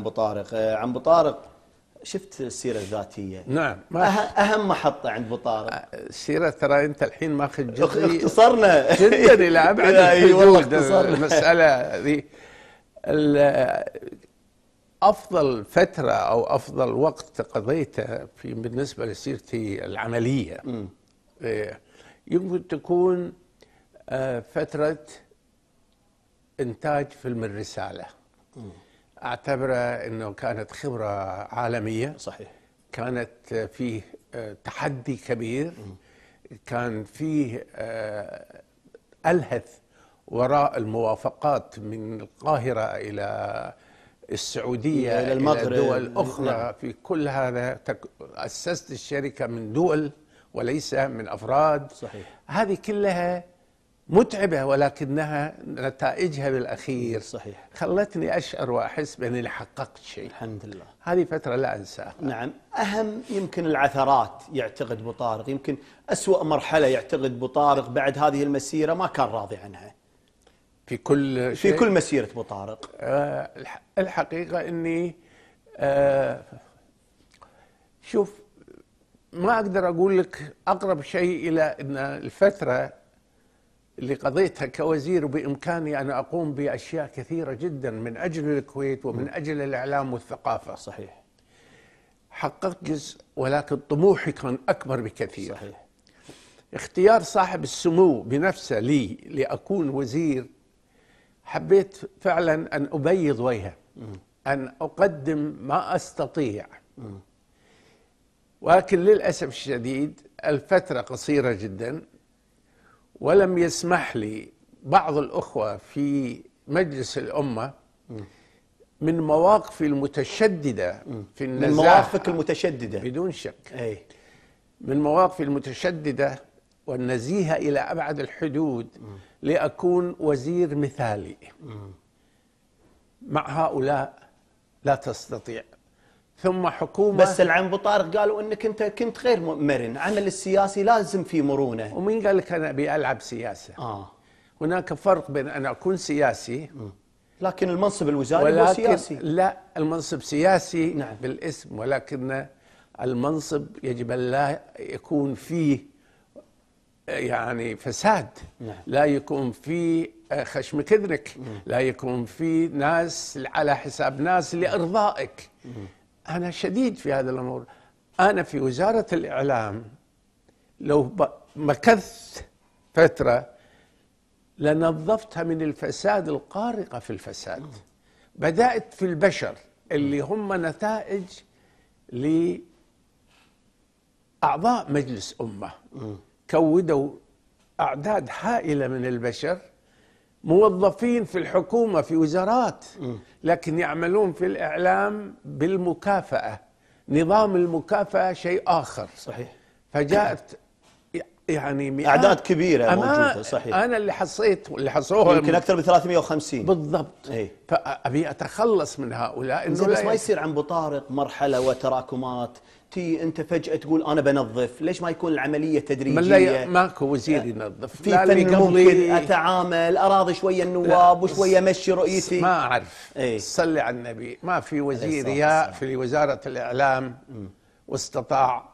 آه، عم طارق عم طارق شفت السيرة الذاتية نعم ما أه- أهم محطة عند بطارق السيرة ترى أنت الحين ماخذ جزء اختصرنا جدا إلى أبعد اختصرنا المسألة دي أفضل فترة أو أفضل وقت قضيته في بالنسبة لسيرتي العملية م. آه، يمكن تكون فترة إنتاج فيلم الرسالة م. اعتبرها انه كانت خبره عالميه صحيح كانت فيه آه، تحدي كبير كان فيه آه، الهث وراء الموافقات من القاهره الى السعوديه الى المغرب الى دول نعم. اخرى نعم. في كل هذا اسست الشركه من دول وليس من افراد صحيح هذه كلها متعبة ولكنها نتائجها بالأخير صحيح خلتني أشعر وأحس بأنني حققت شيء الحمد لله هذه فترة لا أنساها نعم أهم يمكن العثرات يعتقد بطارق طارق يمكن أسوأ مرحلة يعتقد بطارق طارق بعد هذه المسيرة ما كان راضي عنها في كل شيء في كل مسيرة بطارق طارق آه الحقيقة أني آه شوف ما أقدر أقول لك أقرب شيء إلى أن الفترة اللي قضيتها كوزير بإمكاني أن أقوم بأشياء كثيرة جدا من أجل الكويت ومن أجل الإعلام والثقافة صحيح حققت جزء ولكن طموحي كان أكبر بكثير صحيح اختيار صاحب السمو بنفسه لي لأكون وزير حبيت فعلا أن أبيض وجهه أن أقدم ما أستطيع ولكن للأسف الشديد الفترة قصيرة جدا ولم يسمح لي بعض الأخوة في مجلس الأمة من مواقفي المتشددة في النزاع من مواقفك المتشددة بدون شك أي من مواقفي المتشددة والنزيهة إلى أبعد الحدود لأكون وزير مثالي مع هؤلاء لا تستطيع ثم حكومه بس العين ابو طارق قالوا انك انت كنت غير مرن، عمل السياسي لازم في مرونه ومين قال لك انا ابي العب سياسه؟ اه هناك فرق بين ان اكون سياسي م. لكن المنصب الوزاري هو سياسي لا المنصب سياسي نعم. بالاسم ولكن المنصب يجب ان لا يكون فيه يعني فساد نعم. لا يكون فيه آه، خشم كذنك لا يكون فيه ناس على حساب ناس لارضائك أنا شديد في هذا الأمر أنا في وزارة الإعلام لو مكثت فترة لنظفتها من الفساد القارقة في الفساد بدأت في البشر اللي هم نتائج لأعضاء مجلس أمة كودوا أعداد هائلة من البشر موظفين في الحكومة في وزارات لكن يعملون في الإعلام بالمكافأة نظام المكافأة شيء آخر صحيح فجاءت يعني اعداد كبيره موجوده صحيح انا اللي حصيت واللي حصوه يمكن اكثر من 350 بالضبط اي فابي اتخلص من هؤلاء انه بس ما يصير ابو بطارق مرحله وتراكمات تي انت فجاه تقول انا بنظف ليش ما يكون العمليه تدريجيه لا ماكو وزير أه. ينظف في فن ممكن اتعامل اراضي شويه النواب وشويه امشي رؤيتي ما اعرف ايه؟ صلي على النبي ما في وزير يا في وزاره الاعلام واستطاع